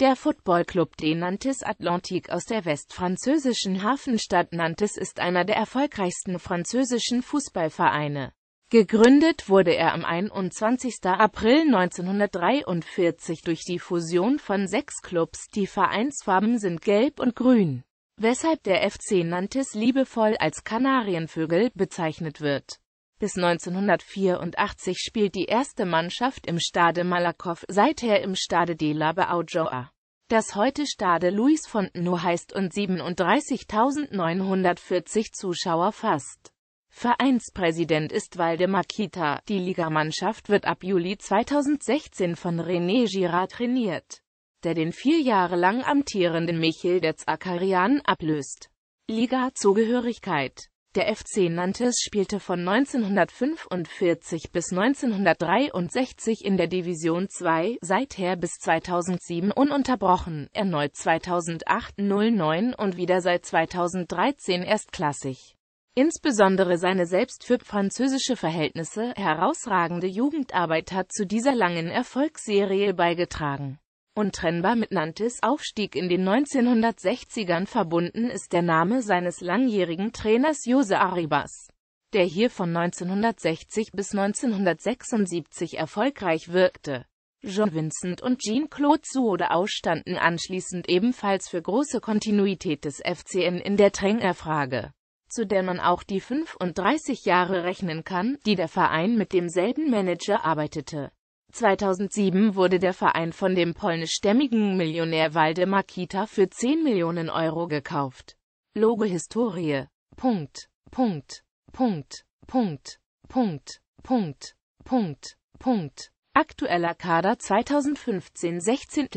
Der Footballclub de Nantes Atlantique aus der westfranzösischen Hafenstadt Nantes ist einer der erfolgreichsten französischen Fußballvereine. Gegründet wurde er am 21. April 1943 durch die Fusion von sechs Clubs, die Vereinsfarben sind gelb und grün, weshalb der FC Nantes liebevoll als Kanarienvögel bezeichnet wird bis 1984 spielt die erste Mannschaft im Stade Malakoff, seither im Stade de la Beaujoire, das heute Stade Luis Fontenot heißt und 37.940 Zuschauer fasst. Vereinspräsident ist Waldemar Kita, die Ligamannschaft wird ab Juli 2016 von René Girard trainiert, der den vier Jahre lang amtierenden Michel Detzakarian ablöst. Liga-Zugehörigkeit der FC Nantes spielte von 1945 bis 1963 in der Division 2, seither bis 2007 ununterbrochen, erneut 2008-09 und wieder seit 2013 erstklassig. Insbesondere seine selbst für französische Verhältnisse herausragende Jugendarbeit hat zu dieser langen Erfolgsserie beigetragen Untrennbar mit Nantes Aufstieg in den 1960ern verbunden ist der Name seines langjährigen Trainers Jose Arribas, der hier von 1960 bis 1976 erfolgreich wirkte. Jean Vincent und Jean-Claude Suode ausstanden anschließend ebenfalls für große Kontinuität des FCN in der Trainerfrage, zu der man auch die 35 Jahre rechnen kann, die der Verein mit demselben Manager arbeitete. 2007 wurde der Verein von dem polnischstämmigen Millionär Waldemar Kita für 10 Millionen Euro gekauft. Logo-Historie. Punkt. Punkt. Punkt. Punkt. Punkt. Punkt. Punkt. Punkt. Aktueller Kader 2015 16.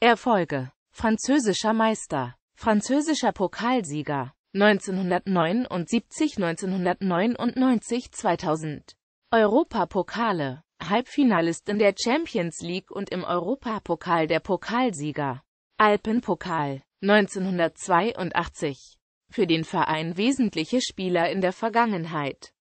Erfolge. Französischer Meister. Französischer Pokalsieger. 1979, 1999, 2000. Europapokale. Halbfinalist in der Champions League und im Europapokal der Pokalsieger. Alpenpokal 1982 Für den Verein wesentliche Spieler in der Vergangenheit